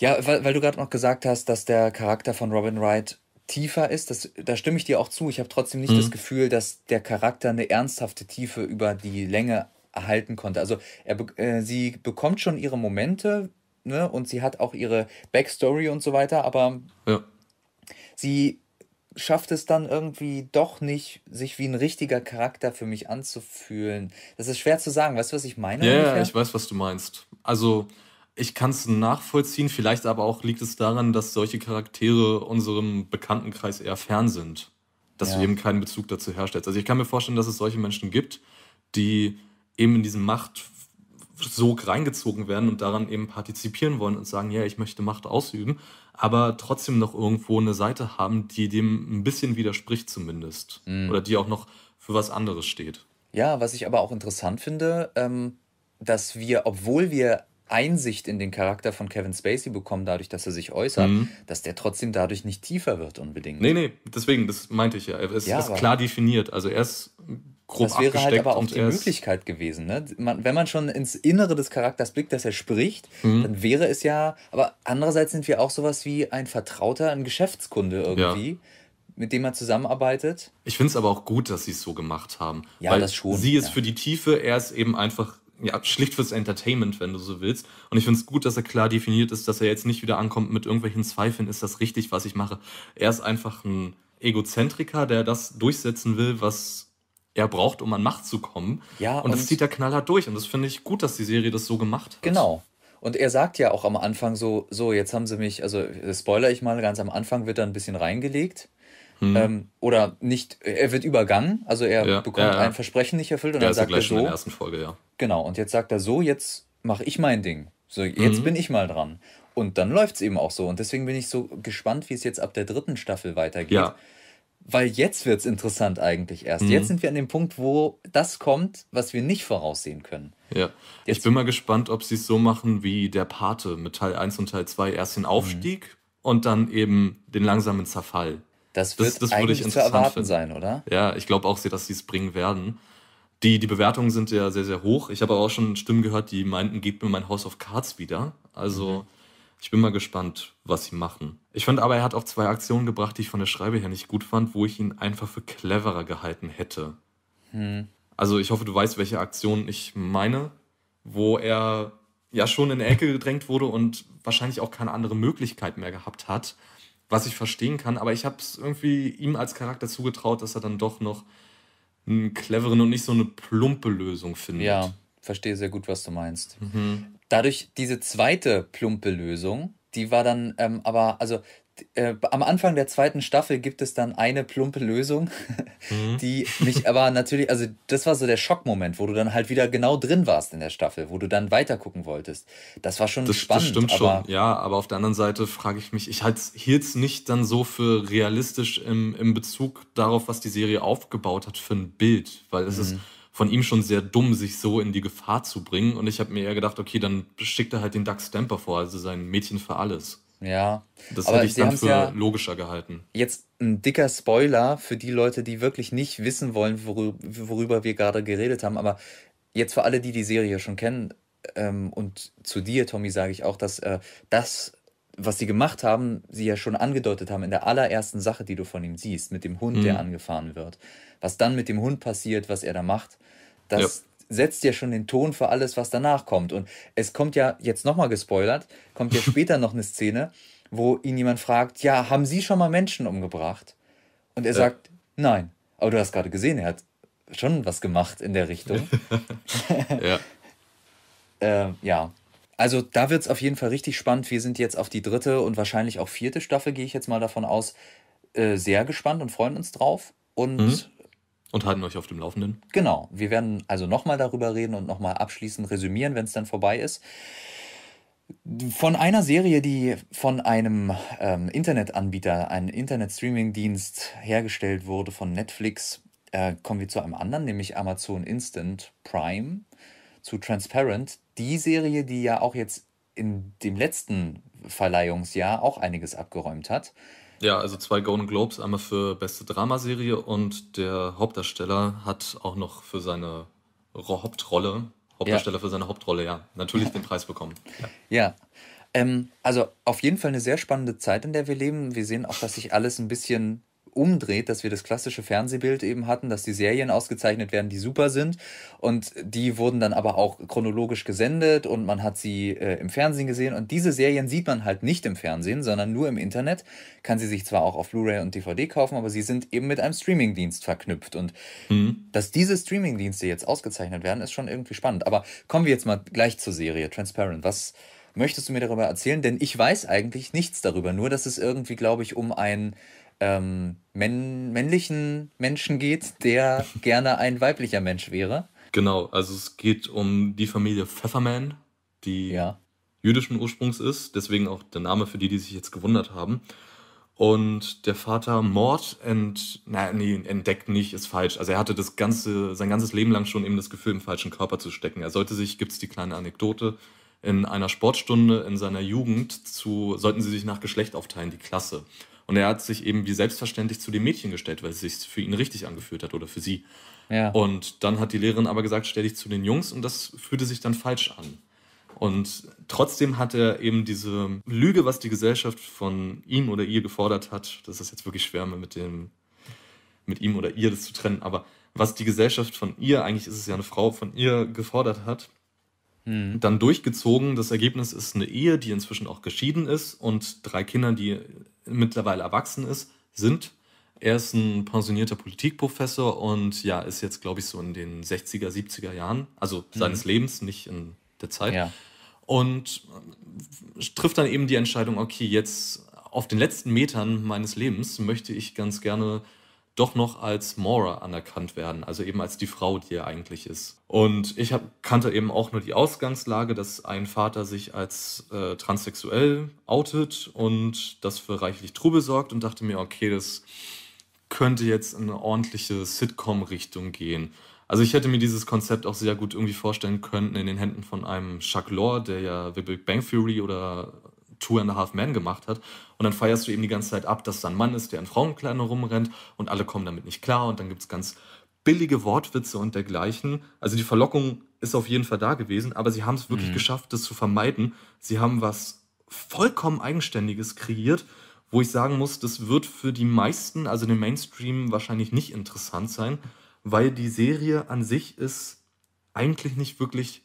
ja, weil, weil du gerade noch gesagt hast, dass der Charakter von Robin Wright tiefer ist, das, da stimme ich dir auch zu. Ich habe trotzdem nicht mhm. das Gefühl, dass der Charakter eine ernsthafte Tiefe über die Länge erhalten konnte. Also er, äh, sie bekommt schon ihre Momente ne, und sie hat auch ihre Backstory und so weiter, aber ja. sie schafft es dann irgendwie doch nicht, sich wie ein richtiger Charakter für mich anzufühlen. Das ist schwer zu sagen. Weißt du, was ich meine? Ja, yeah, ich weiß, was du meinst. Also ich kann es nachvollziehen, vielleicht aber auch liegt es daran, dass solche Charaktere unserem Bekanntenkreis eher fern sind. Dass ja. du eben keinen Bezug dazu herstellst. Also ich kann mir vorstellen, dass es solche Menschen gibt, die eben in diesen Machtsog reingezogen werden und daran eben partizipieren wollen und sagen, ja, ich möchte Macht ausüben, aber trotzdem noch irgendwo eine Seite haben, die dem ein bisschen widerspricht zumindest. Mhm. Oder die auch noch für was anderes steht. Ja, was ich aber auch interessant finde, ähm, dass wir, obwohl wir Einsicht in den Charakter von Kevin Spacey bekommen, dadurch, dass er sich äußert, mhm. dass der trotzdem dadurch nicht tiefer wird unbedingt. Nee, nee, deswegen, das meinte ich ja. Es ja, ist klar definiert. Also er ist grob Das wäre halt aber auch die Möglichkeit gewesen. Ne? Man, wenn man schon ins Innere des Charakters blickt, dass er spricht, mhm. dann wäre es ja... Aber andererseits sind wir auch sowas wie ein Vertrauter, ein Geschäftskunde irgendwie. Ja mit dem man zusammenarbeitet. Ich finde es aber auch gut, dass sie es so gemacht haben. Ja, das schon. Sie ist ja. für die Tiefe, er ist eben einfach ja, schlicht fürs Entertainment, wenn du so willst. Und ich finde es gut, dass er klar definiert ist, dass er jetzt nicht wieder ankommt mit irgendwelchen Zweifeln, ist das richtig, was ich mache. Er ist einfach ein Egozentriker, der das durchsetzen will, was er braucht, um an Macht zu kommen. Ja, und, und das zieht der knallhart durch. Und das finde ich gut, dass die Serie das so gemacht hat. Genau. Und er sagt ja auch am Anfang so, so, jetzt haben sie mich, also äh, spoiler ich mal, ganz am Anfang wird da ein bisschen reingelegt. Hm. Ähm, oder nicht, er wird übergangen, also er ja, bekommt ja, ja. ein Versprechen nicht erfüllt und dann sagt er so. In der ersten Folge, ja. Genau, und jetzt sagt er so, jetzt mache ich mein Ding. So, jetzt mhm. bin ich mal dran. Und dann läuft es eben auch so. Und deswegen bin ich so gespannt, wie es jetzt ab der dritten Staffel weitergeht. Ja. Weil jetzt wird es interessant eigentlich erst. Mhm. Jetzt sind wir an dem Punkt, wo das kommt, was wir nicht voraussehen können. Ja. Jetzt ich bin mal gespannt, ob sie es so machen wie der Pate mit Teil 1 und Teil 2. Erst den mhm. Aufstieg mhm. und dann eben den langsamen Zerfall. Das wird das, das eigentlich zu erwarten finden. sein, oder? Ja, ich glaube auch sehr, dass sie es bringen werden. Die, die Bewertungen sind ja sehr, sehr hoch. Ich habe auch schon Stimmen gehört, die meinten, gebt mir mein House of Cards wieder. Also mhm. ich bin mal gespannt, was sie machen. Ich fand aber, er hat auch zwei Aktionen gebracht, die ich von der Schreibe her nicht gut fand, wo ich ihn einfach für cleverer gehalten hätte. Mhm. Also ich hoffe, du weißt, welche Aktion ich meine, wo er ja schon in die Ecke gedrängt wurde und wahrscheinlich auch keine andere Möglichkeit mehr gehabt hat was ich verstehen kann. Aber ich habe es irgendwie ihm als Charakter zugetraut, dass er dann doch noch einen cleveren und nicht so eine plumpe Lösung findet. Ja, verstehe sehr gut, was du meinst. Mhm. Dadurch diese zweite plumpe Lösung, die war dann ähm, aber, also äh, am Anfang der zweiten Staffel gibt es dann eine plumpe Lösung, mhm. die mich aber natürlich, also das war so der Schockmoment, wo du dann halt wieder genau drin warst in der Staffel, wo du dann weiter gucken wolltest. Das war schon das, spannend. Das stimmt aber, schon, ja, aber auf der anderen Seite frage ich mich, ich hielt es nicht dann so für realistisch im, im Bezug darauf, was die Serie aufgebaut hat, für ein Bild, weil es mhm. ist von ihm schon sehr dumm, sich so in die Gefahr zu bringen. Und ich habe mir eher gedacht, okay, dann schickt er halt den Duck Stamper vor, also sein Mädchen für alles. Ja. Das aber hätte ich dann für ja logischer gehalten. Jetzt ein dicker Spoiler für die Leute, die wirklich nicht wissen wollen, worüber, worüber wir gerade geredet haben. Aber jetzt für alle, die die Serie schon kennen, ähm, und zu dir, Tommy, sage ich auch, dass äh, das, was sie gemacht haben, sie ja schon angedeutet haben in der allerersten Sache, die du von ihm siehst, mit dem Hund, mhm. der angefahren wird. Was dann mit dem Hund passiert, was er da macht, das, ja setzt ja schon den Ton für alles, was danach kommt. Und es kommt ja, jetzt nochmal gespoilert, kommt ja später noch eine Szene, wo ihn jemand fragt, ja, haben Sie schon mal Menschen umgebracht? Und er äh. sagt, nein. Aber du hast gerade gesehen, er hat schon was gemacht in der Richtung. ja. ähm, ja. Also da wird es auf jeden Fall richtig spannend. Wir sind jetzt auf die dritte und wahrscheinlich auch vierte Staffel, gehe ich jetzt mal davon aus, äh, sehr gespannt und freuen uns drauf. Und mhm. Und halten euch auf dem Laufenden. Genau. Wir werden also nochmal darüber reden und nochmal abschließend resümieren, wenn es dann vorbei ist. Von einer Serie, die von einem ähm, Internetanbieter, einem Internet-Streaming-Dienst hergestellt wurde, von Netflix, äh, kommen wir zu einem anderen, nämlich Amazon Instant Prime, zu Transparent. Die Serie, die ja auch jetzt in dem letzten Verleihungsjahr auch einiges abgeräumt hat. Ja, also zwei Golden Globes, einmal für beste Dramaserie und der Hauptdarsteller hat auch noch für seine Hauptrolle, Hauptdarsteller ja. für seine Hauptrolle, ja, natürlich den Preis bekommen. Ja. ja. Ähm, also auf jeden Fall eine sehr spannende Zeit, in der wir leben. Wir sehen auch, dass sich alles ein bisschen umdreht, dass wir das klassische Fernsehbild eben hatten, dass die Serien ausgezeichnet werden, die super sind. Und die wurden dann aber auch chronologisch gesendet und man hat sie äh, im Fernsehen gesehen. Und diese Serien sieht man halt nicht im Fernsehen, sondern nur im Internet. Kann sie sich zwar auch auf Blu-ray und DVD kaufen, aber sie sind eben mit einem Streamingdienst verknüpft. Und mhm. dass diese Streamingdienste jetzt ausgezeichnet werden, ist schon irgendwie spannend. Aber kommen wir jetzt mal gleich zur Serie Transparent. Was möchtest du mir darüber erzählen? Denn ich weiß eigentlich nichts darüber, nur dass es irgendwie, glaube ich, um ein ähm, männ männlichen Menschen geht, der gerne ein weiblicher Mensch wäre. Genau, also es geht um die Familie Pfefferman, die ja. jüdischen Ursprungs ist, deswegen auch der Name für die, die sich jetzt gewundert haben. Und der Vater Mord ent, naja, nee, entdeckt nicht, ist falsch. Also er hatte das ganze, sein ganzes Leben lang schon eben das Gefühl, im falschen Körper zu stecken. Er sollte sich, gibt es die kleine Anekdote, in einer Sportstunde in seiner Jugend zu, sollten sie sich nach Geschlecht aufteilen, die Klasse. Und er hat sich eben wie selbstverständlich zu dem Mädchen gestellt, weil es sich für ihn richtig angefühlt hat oder für sie. Ja. Und dann hat die Lehrerin aber gesagt, stell dich zu den Jungs und das fühlte sich dann falsch an. Und trotzdem hat er eben diese Lüge, was die Gesellschaft von ihm oder ihr gefordert hat, das ist jetzt wirklich schwer mit dem, mit ihm oder ihr das zu trennen, aber was die Gesellschaft von ihr, eigentlich ist es ja eine Frau, von ihr gefordert hat, Mhm. Dann durchgezogen. Das Ergebnis ist eine Ehe, die inzwischen auch geschieden ist und drei Kinder, die mittlerweile erwachsen ist, sind. Er ist ein pensionierter Politikprofessor und ja, ist jetzt, glaube ich, so in den 60er, 70er Jahren, also mhm. seines mhm. Lebens, nicht in der Zeit. Ja. Und äh, trifft dann eben die Entscheidung, okay, jetzt auf den letzten Metern meines Lebens möchte ich ganz gerne doch noch als Mora anerkannt werden, also eben als die Frau, die er eigentlich ist. Und ich hab, kannte eben auch nur die Ausgangslage, dass ein Vater sich als äh, transsexuell outet und das für reichlich Trubel sorgt und dachte mir, okay, das könnte jetzt in eine ordentliche Sitcom-Richtung gehen. Also ich hätte mir dieses Konzept auch sehr gut irgendwie vorstellen können in den Händen von einem Chuck Lorre, der ja The Big Bang Theory oder Two and a Half Men gemacht hat. Und dann feierst du eben die ganze Zeit ab, dass da ein Mann ist, der in Frauenkleidern rumrennt und alle kommen damit nicht klar und dann gibt es ganz billige Wortwitze und dergleichen. Also die Verlockung ist auf jeden Fall da gewesen, aber sie haben es wirklich mhm. geschafft, das zu vermeiden. Sie haben was vollkommen Eigenständiges kreiert, wo ich sagen muss, das wird für die meisten, also den Mainstream, wahrscheinlich nicht interessant sein, weil die Serie an sich ist eigentlich nicht wirklich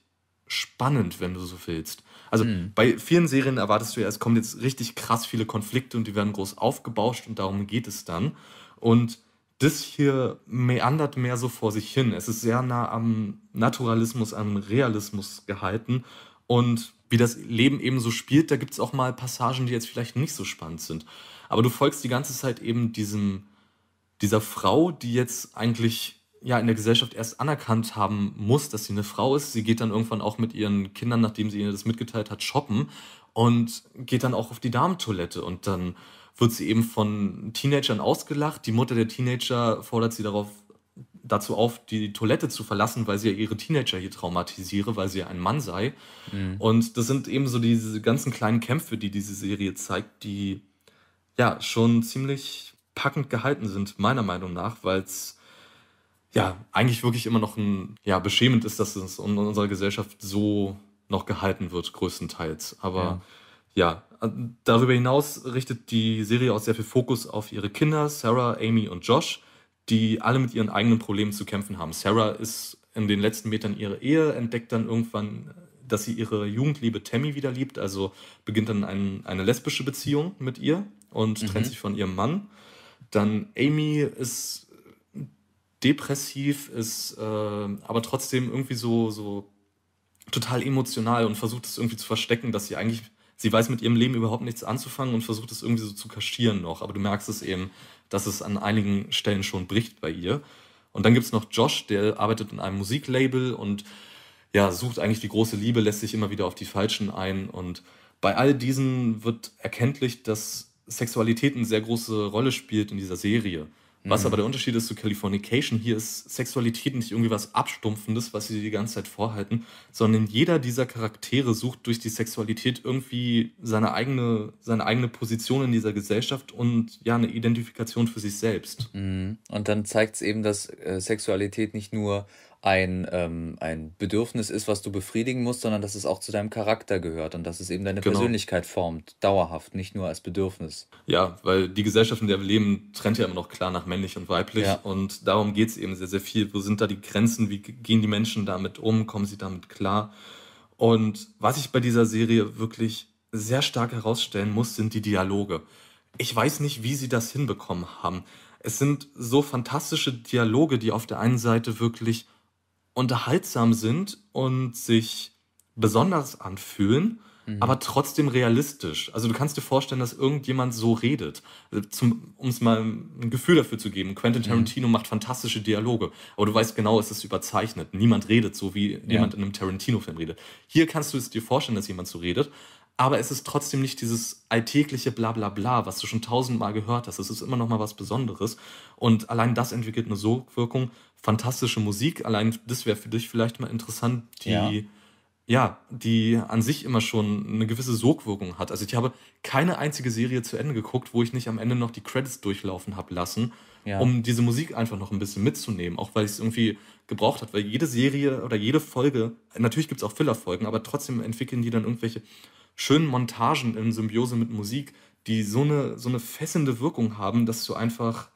spannend, wenn du so willst. Also mhm. bei vielen Serien erwartest du ja, es kommen jetzt richtig krass viele Konflikte und die werden groß aufgebauscht und darum geht es dann. Und das hier meandert mehr so vor sich hin. Es ist sehr nah am Naturalismus, am Realismus gehalten. Und wie das Leben eben so spielt, da gibt es auch mal Passagen, die jetzt vielleicht nicht so spannend sind. Aber du folgst die ganze Zeit eben diesem, dieser Frau, die jetzt eigentlich ja in der Gesellschaft erst anerkannt haben muss, dass sie eine Frau ist. Sie geht dann irgendwann auch mit ihren Kindern, nachdem sie ihnen das mitgeteilt hat, shoppen und geht dann auch auf die Damentoilette und dann wird sie eben von Teenagern ausgelacht. Die Mutter der Teenager fordert sie darauf dazu auf, die Toilette zu verlassen, weil sie ja ihre Teenager hier traumatisiere, weil sie ja ein Mann sei. Mhm. Und das sind eben so diese ganzen kleinen Kämpfe, die diese Serie zeigt, die ja schon ziemlich packend gehalten sind, meiner Meinung nach, weil es ja eigentlich wirklich immer noch ein, ja, beschämend ist, dass es in unserer Gesellschaft so noch gehalten wird, größtenteils. Aber ja. ja, darüber hinaus richtet die Serie auch sehr viel Fokus auf ihre Kinder, Sarah, Amy und Josh, die alle mit ihren eigenen Problemen zu kämpfen haben. Sarah ist in den letzten Metern ihrer Ehe, entdeckt dann irgendwann, dass sie ihre Jugendliebe Tammy wieder liebt, also beginnt dann ein, eine lesbische Beziehung mit ihr und mhm. trennt sich von ihrem Mann. Dann Amy ist depressiv, ist äh, aber trotzdem irgendwie so, so total emotional und versucht es irgendwie zu verstecken, dass sie eigentlich, sie weiß mit ihrem Leben überhaupt nichts anzufangen und versucht es irgendwie so zu kaschieren noch. Aber du merkst es eben, dass es an einigen Stellen schon bricht bei ihr. Und dann gibt es noch Josh, der arbeitet in einem Musiklabel und ja, sucht eigentlich die große Liebe, lässt sich immer wieder auf die Falschen ein. Und bei all diesen wird erkenntlich, dass Sexualität eine sehr große Rolle spielt in dieser Serie. Was mhm. aber der Unterschied ist zu Californication, hier ist Sexualität nicht irgendwie was Abstumpfendes, was sie die ganze Zeit vorhalten, sondern jeder dieser Charaktere sucht durch die Sexualität irgendwie seine eigene, seine eigene Position in dieser Gesellschaft und ja, eine Identifikation für sich selbst. Mhm. Und dann zeigt es eben, dass äh, Sexualität nicht nur ein, ähm, ein Bedürfnis ist, was du befriedigen musst, sondern dass es auch zu deinem Charakter gehört und dass es eben deine genau. Persönlichkeit formt, dauerhaft, nicht nur als Bedürfnis. Ja, weil die Gesellschaft, in der wir leben, trennt ja immer noch klar nach männlich und weiblich ja. und darum geht es eben sehr, sehr viel. Wo sind da die Grenzen? Wie gehen die Menschen damit um? Kommen sie damit klar? Und was ich bei dieser Serie wirklich sehr stark herausstellen muss, sind die Dialoge. Ich weiß nicht, wie sie das hinbekommen haben. Es sind so fantastische Dialoge, die auf der einen Seite wirklich unterhaltsam sind und sich besonders anfühlen, mhm. aber trotzdem realistisch. Also du kannst dir vorstellen, dass irgendjemand so redet, um es mal ein Gefühl dafür zu geben. Quentin mhm. Tarantino mhm. macht fantastische Dialoge, aber du weißt genau, es ist überzeichnet. Niemand redet so, wie ja. jemand in einem Tarantino-Film redet. Hier kannst du es dir vorstellen, dass jemand so redet, aber es ist trotzdem nicht dieses alltägliche Blablabla, was du schon tausendmal gehört hast. Es ist immer noch mal was Besonderes. Und allein das entwickelt eine Sogwirkung. Fantastische Musik, allein das wäre für dich vielleicht mal interessant, die, ja. ja. die an sich immer schon eine gewisse Sogwirkung hat. Also ich habe keine einzige Serie zu Ende geguckt, wo ich nicht am Ende noch die Credits durchlaufen habe lassen, ja. um diese Musik einfach noch ein bisschen mitzunehmen. Auch weil ich es irgendwie gebraucht habe. Weil jede Serie oder jede Folge, natürlich gibt es auch Filler-Folgen, aber trotzdem entwickeln die dann irgendwelche schönen Montagen in Symbiose mit Musik, die so eine, so eine fesselnde Wirkung haben, dass du einfach,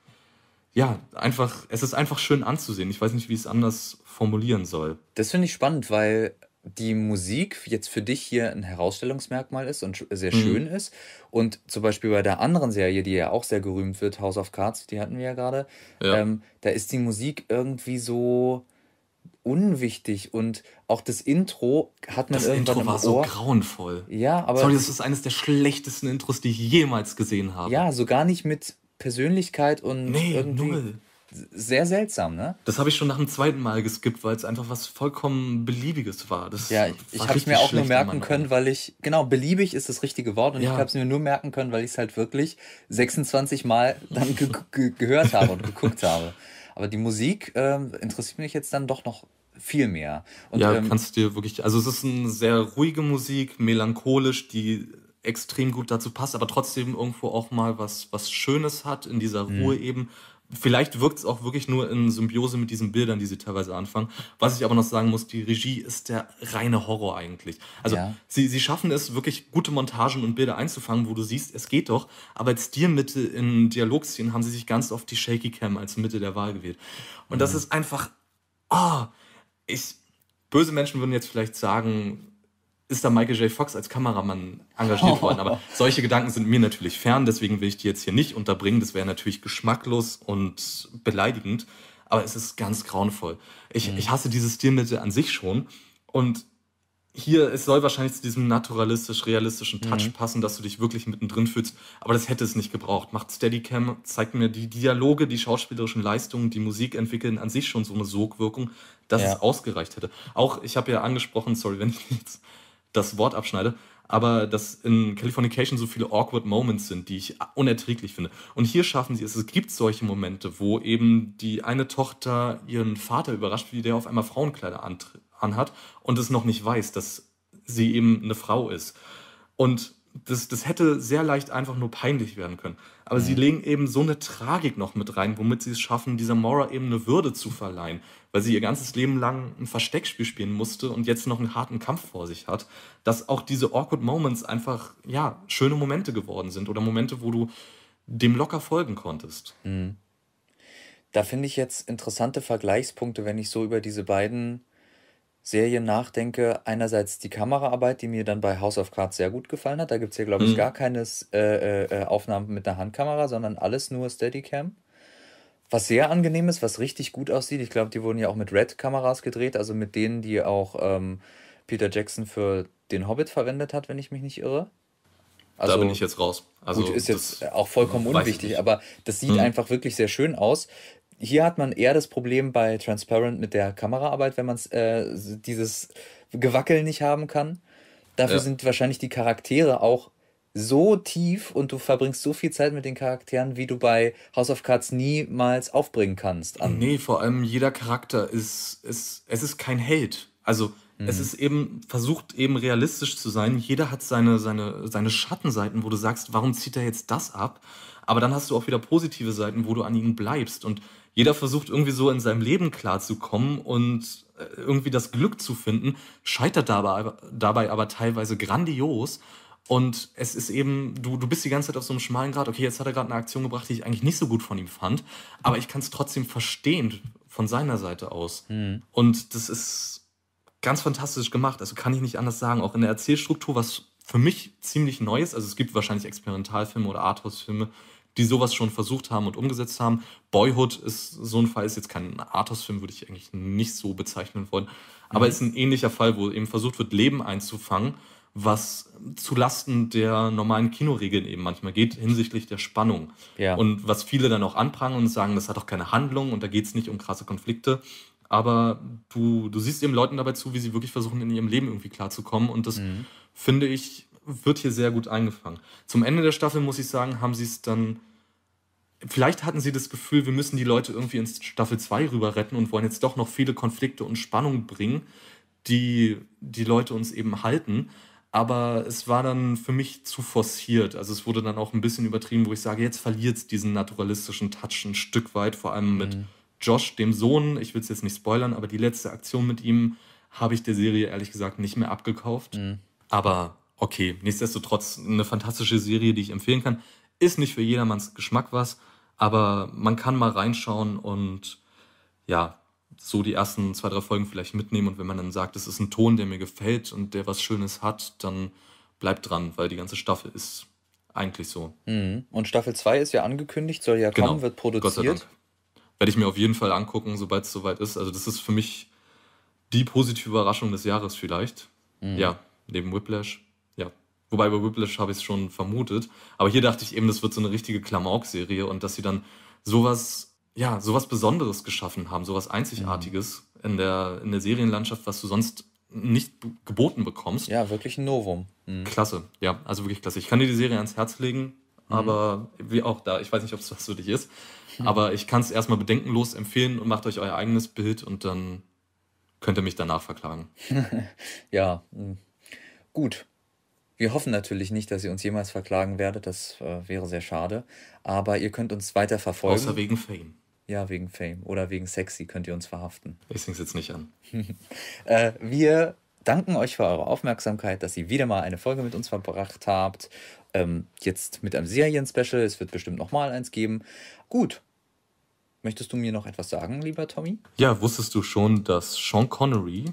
ja, einfach, es ist einfach schön anzusehen. Ich weiß nicht, wie ich es anders formulieren soll. Das finde ich spannend, weil die Musik jetzt für dich hier ein Herausstellungsmerkmal ist und sehr mhm. schön mhm. ist. Und zum Beispiel bei der anderen Serie, die ja auch sehr gerühmt wird, House of Cards, die hatten wir ja gerade, ja. Ähm, da ist die Musik irgendwie so, unwichtig und auch das Intro hat man das irgendwann Intro war im Ohr. so grauenvoll. Ja, aber Sorry, das ist eines der schlechtesten Intros, die ich jemals gesehen habe. Ja, so gar nicht mit Persönlichkeit und nee, irgendwie null. sehr seltsam, ne? Das habe ich schon nach dem zweiten Mal geskippt, weil es einfach was vollkommen beliebiges war. Das ja, war ich habe es mir auch nur merken können, weil ich genau beliebig ist das richtige Wort und ja. ich habe es mir nur merken können, weil ich es halt wirklich 26 Mal dann ge ge gehört habe und geguckt habe. Aber die Musik äh, interessiert mich jetzt dann doch noch viel mehr. Und, ja, ähm, kannst dir wirklich, also es ist eine sehr ruhige Musik, melancholisch, die extrem gut dazu passt, aber trotzdem irgendwo auch mal was, was Schönes hat in dieser mhm. Ruhe eben. Vielleicht wirkt es auch wirklich nur in Symbiose mit diesen Bildern, die sie teilweise anfangen. Was ich aber noch sagen muss, die Regie ist der reine Horror eigentlich. Also ja. sie, sie schaffen es, wirklich gute Montagen und Bilder einzufangen, wo du siehst, es geht doch. Aber als Stilmittel in Dialogszenen haben sie sich ganz oft die Shaky Cam als Mitte der Wahl gewählt. Und mhm. das ist einfach, ah, oh, ich, böse Menschen würden jetzt vielleicht sagen, ist da Michael J. Fox als Kameramann engagiert worden. Aber solche Gedanken sind mir natürlich fern, deswegen will ich die jetzt hier nicht unterbringen. Das wäre natürlich geschmacklos und beleidigend, aber es ist ganz grauenvoll. Ich, mhm. ich hasse dieses Stilmittel an sich schon und hier, es soll wahrscheinlich zu diesem naturalistisch-realistischen Touch mhm. passen, dass du dich wirklich mittendrin fühlst, aber das hätte es nicht gebraucht. Macht Steadicam, zeigt mir die Dialoge, die schauspielerischen Leistungen, die Musik entwickeln an sich schon so eine Sogwirkung, dass ja. es ausgereicht hätte. Auch, ich habe ja angesprochen, sorry, wenn ich jetzt das Wort abschneide, aber dass in Californication so viele awkward Moments sind, die ich unerträglich finde. Und hier schaffen sie es. Es gibt solche Momente, wo eben die eine Tochter ihren Vater überrascht, wie der auf einmal Frauenkleider anhat und es noch nicht weiß, dass sie eben eine Frau ist. Und das, das hätte sehr leicht einfach nur peinlich werden können. Aber mhm. sie legen eben so eine Tragik noch mit rein, womit sie es schaffen, dieser Mora eben eine Würde zu verleihen, weil sie ihr ganzes Leben lang ein Versteckspiel spielen musste und jetzt noch einen harten Kampf vor sich hat, dass auch diese awkward Moments einfach, ja, schöne Momente geworden sind oder Momente, wo du dem locker folgen konntest. Mhm. Da finde ich jetzt interessante Vergleichspunkte, wenn ich so über diese beiden Serien nachdenke, einerseits die Kameraarbeit, die mir dann bei House of Cards sehr gut gefallen hat. Da gibt es hier, glaube ich, mhm. gar keine äh, äh, äh, Aufnahmen mit einer Handkamera, sondern alles nur Steadicam. Was sehr angenehm ist, was richtig gut aussieht. Ich glaube, die wurden ja auch mit Red-Kameras gedreht, also mit denen, die auch ähm, Peter Jackson für den Hobbit verwendet hat, wenn ich mich nicht irre. Also, da bin also ich jetzt raus. Also gut, ist jetzt auch vollkommen unwichtig, aber das sieht mhm. einfach wirklich sehr schön aus hier hat man eher das Problem bei Transparent mit der Kameraarbeit, wenn man äh, dieses Gewackeln nicht haben kann. Dafür ja. sind wahrscheinlich die Charaktere auch so tief und du verbringst so viel Zeit mit den Charakteren, wie du bei House of Cards niemals aufbringen kannst. An. Nee, vor allem jeder Charakter ist, ist, es ist kein Held. Also mhm. es ist eben, versucht eben realistisch zu sein. Jeder hat seine, seine, seine Schattenseiten, wo du sagst, warum zieht er jetzt das ab? Aber dann hast du auch wieder positive Seiten, wo du an ihnen bleibst. Und jeder versucht irgendwie so in seinem Leben klarzukommen und äh, irgendwie das Glück zu finden, scheitert dabei, dabei aber teilweise grandios. Und es ist eben, du, du bist die ganze Zeit auf so einem schmalen Grad, okay, jetzt hat er gerade eine Aktion gebracht, die ich eigentlich nicht so gut von ihm fand, aber ich kann es trotzdem verstehen von seiner Seite aus. Mhm. Und das ist ganz fantastisch gemacht, also kann ich nicht anders sagen. Auch in der Erzählstruktur, was für mich ziemlich neu ist, also es gibt wahrscheinlich Experimentalfilme oder Arthouse-Filme, die sowas schon versucht haben und umgesetzt haben. Boyhood ist so ein Fall, ist jetzt kein Arthouse-Film, würde ich eigentlich nicht so bezeichnen wollen. Aber mhm. ist ein ähnlicher Fall, wo eben versucht wird, Leben einzufangen, was zulasten der normalen Kinoregeln eben manchmal geht, hinsichtlich der Spannung. Ja. Und was viele dann auch anprangern und sagen, das hat doch keine Handlung und da geht es nicht um krasse Konflikte. Aber du, du siehst eben Leuten dabei zu, wie sie wirklich versuchen, in ihrem Leben irgendwie klarzukommen. Und das mhm. finde ich, wird hier sehr gut eingefangen. Zum Ende der Staffel, muss ich sagen, haben sie es dann vielleicht hatten sie das Gefühl, wir müssen die Leute irgendwie ins Staffel 2 rüber retten und wollen jetzt doch noch viele Konflikte und Spannung bringen, die die Leute uns eben halten. Aber es war dann für mich zu forciert. Also es wurde dann auch ein bisschen übertrieben, wo ich sage, jetzt verliert es diesen naturalistischen Touch ein Stück weit, vor allem mit mhm. Josh, dem Sohn. Ich will es jetzt nicht spoilern, aber die letzte Aktion mit ihm habe ich der Serie ehrlich gesagt nicht mehr abgekauft. Mhm. Aber okay, nichtsdestotrotz eine fantastische Serie, die ich empfehlen kann. Ist nicht für jedermanns Geschmack was, aber man kann mal reinschauen und ja, so die ersten zwei, drei Folgen vielleicht mitnehmen. Und wenn man dann sagt, das ist ein Ton, der mir gefällt und der was Schönes hat, dann bleibt dran, weil die ganze Staffel ist eigentlich so. Mhm. Und Staffel 2 ist ja angekündigt, soll ja genau. kommen, wird produziert. Werde ich mir auf jeden Fall angucken, sobald es soweit ist. Also, das ist für mich die positive Überraschung des Jahres vielleicht. Mhm. Ja, neben Whiplash. Wobei bei Whiplash habe ich es schon vermutet. Aber hier dachte ich eben, das wird so eine richtige Klamauk-Serie und dass sie dann sowas, ja, sowas Besonderes geschaffen haben, sowas Einzigartiges mhm. in, der, in der Serienlandschaft, was du sonst nicht geboten bekommst. Ja, wirklich ein Novum. Mhm. Klasse, ja, also wirklich klasse. Ich kann dir die Serie ans Herz legen, mhm. aber wie auch da, ich weiß nicht, ob es was für dich ist, hm. aber ich kann es erstmal bedenkenlos empfehlen und macht euch euer eigenes Bild und dann könnt ihr mich danach verklagen. ja, mhm. gut. Wir hoffen natürlich nicht, dass ihr uns jemals verklagen werdet, das äh, wäre sehr schade. Aber ihr könnt uns weiter verfolgen. Außer wegen Fame. Ja, wegen Fame oder wegen Sexy könnt ihr uns verhaften. Ich sing's jetzt nicht an. äh, wir danken euch für eure Aufmerksamkeit, dass ihr wieder mal eine Folge mit uns verbracht habt. Ähm, jetzt mit einem Serien-Special. Es wird bestimmt nochmal eins geben. Gut. Möchtest du mir noch etwas sagen, lieber Tommy? Ja, wusstest du schon, dass Sean Connery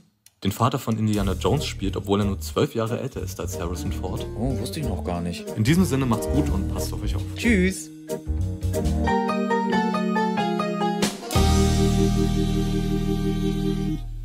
den Vater von Indiana Jones spielt, obwohl er nur zwölf Jahre älter ist als Harrison Ford. Oh, wusste ich noch gar nicht. In diesem Sinne macht's gut und passt auf euch auf. Tschüss! Thank you.